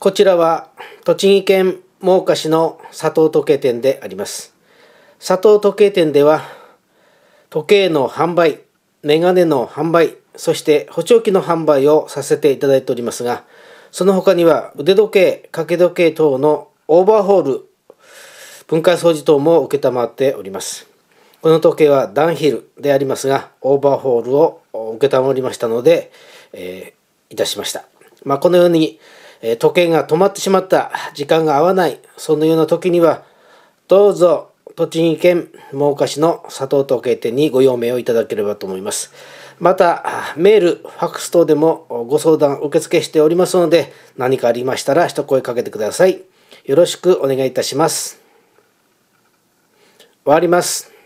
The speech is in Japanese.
こちらは栃木県真岡市の佐藤時計店であります。佐藤時計店では時計の販売、メガネの販売、そして補聴器の販売をさせていただいておりますが、その他には腕時計、掛け時計等のオーバーホール、分解掃除等も承っております。この時計はダンヒルでありますが、オーバーホールを承りましたので、えー、いたしました。まあ、このようにえ時計が止まってしまった、時間が合わない、そのような時には、どうぞ、栃木県真岡市の佐藤時計店にご用命をいただければと思います。また、メール、ファックス等でもご相談受付しておりますので、何かありましたら一声かけてください。よろしくお願いいたします。終わります。